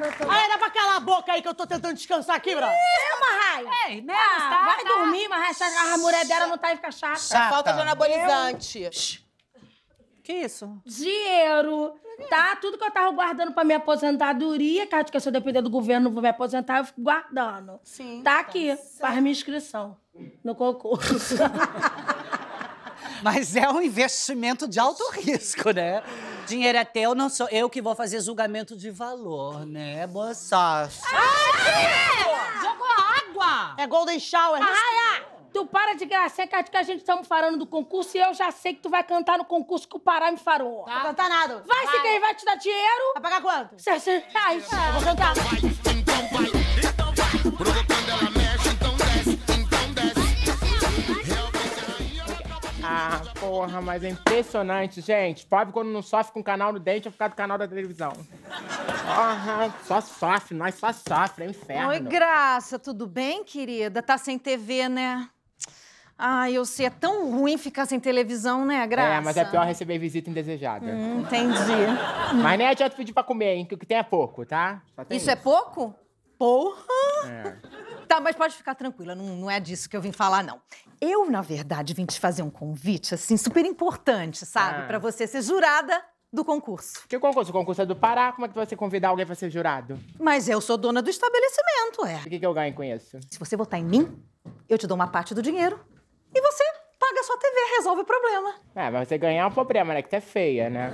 cara também. Né? Ah, era pra calar a boca aí que eu tô tentando descansar aqui, brother. É, Marraia. Ei, ah, tá? Vai tá. dormir, Marraia. A mulher dela não tá aí fica chata. chata. É falta de anabolizante. Eu... Que isso? Dinheiro, tá? Tudo que eu tava guardando pra minha aposentadoria, acho que se eu depender do governo, não vou me aposentar, eu fico guardando. Sim. Tá aqui, tá faz minha inscrição no concurso. Mas é um investimento de alto risco, né? Dinheiro é teu, não sou eu que vou fazer julgamento de valor, né, moça? Ah, Jogou água! É Golden Shower. Ah, Tu para de gracinha que a gente estamos falando do concurso e eu já sei que tu vai cantar no concurso que o Pará me farou. Tá. Não cantar nada. Vai, vai. se quem vai te dar dinheiro. Vai pagar quanto? 60 reais. É. Vou cantar. Então vai, então vai. Porra, mas é impressionante, gente. Pobre quando não sofre com o canal no dente é por causa do canal da televisão. Porra, só sofre, nós só sofre, é um inferno. Oi, Graça, tudo bem, querida? Tá sem TV, né? Ai, eu sei, é tão ruim ficar sem televisão, né, é, Graça? É, mas é pior receber visita indesejada. Hum, entendi. Mas nem adianta pedir pra comer, hein? Que o que tem é pouco, tá? Isso, isso, é pouco? Porra! É. Tá, mas pode ficar tranquila, não, não é disso que eu vim falar, não. Eu, na verdade, vim te fazer um convite, assim, super importante, sabe? Ah. Pra você ser jurada do concurso. Que concurso? O concurso é do Pará? Como é que você convidar alguém pra ser jurado? Mas eu sou dona do estabelecimento, é. O que, que eu ganho com isso? Se você votar em mim, eu te dou uma parte do dinheiro e você paga a sua TV, resolve o problema. É, mas você ganhar o é um problema, né? Que tu é feia, né?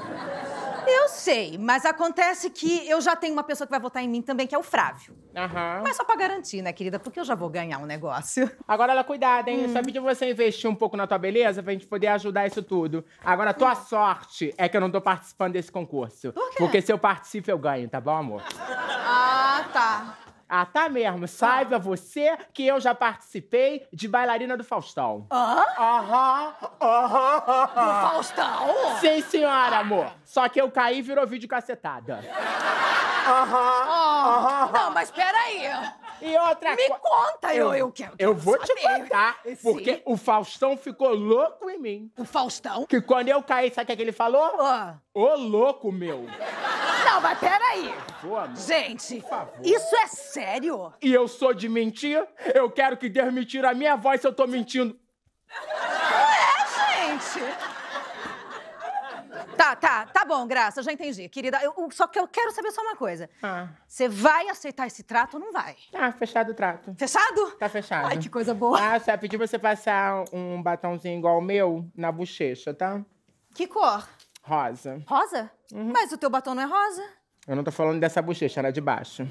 Eu sei, mas acontece que eu já tenho uma pessoa que vai votar em mim também, que é o Frávio. Aham. Mas só pra garantir, né, querida? Porque eu já vou ganhar um negócio. Agora, ela, cuidado, hein? Hum. Só pedir você investir um pouco na tua beleza pra gente poder ajudar isso tudo. Agora, a tua hum. sorte é que eu não tô participando desse concurso. Por quê? Porque se eu participo, eu ganho, tá bom, amor? Ah, tá. Ah, tá mesmo. Saiba ah. você que eu já participei de bailarina do Faustão. Hã? Aham, aham, aham. Do Faustão? Sim, senhora, amor. Só que eu caí e virou vídeo cacetada. Aham, aham. Não, mas peraí. E outra Me co... conta, eu, eu, quero. Eu vou saber. te contar, porque Sim. o Faustão ficou louco em mim. O Faustão? Que quando eu caí, sabe o que, é que ele falou? Ô, oh, louco meu. Não, mas peraí. Boa, Gente, isso é sério? E eu sou de mentir? Eu quero que Deus me tire a minha voz se eu tô mentindo. Não é, gente. Tá, tá, tá bom, Graça, já entendi. Querida, eu, só que eu quero saber só uma coisa. Ah. Você vai aceitar esse trato ou não vai? Ah, fechado o trato. Fechado? Tá fechado. Ai, que coisa boa. Ah, só pedi pra você passar um batomzinho igual o meu na bochecha, tá? Que cor? Rosa. Rosa? Uhum. Mas o teu batom não é rosa? Eu não tô falando dessa bochecha, era de baixo.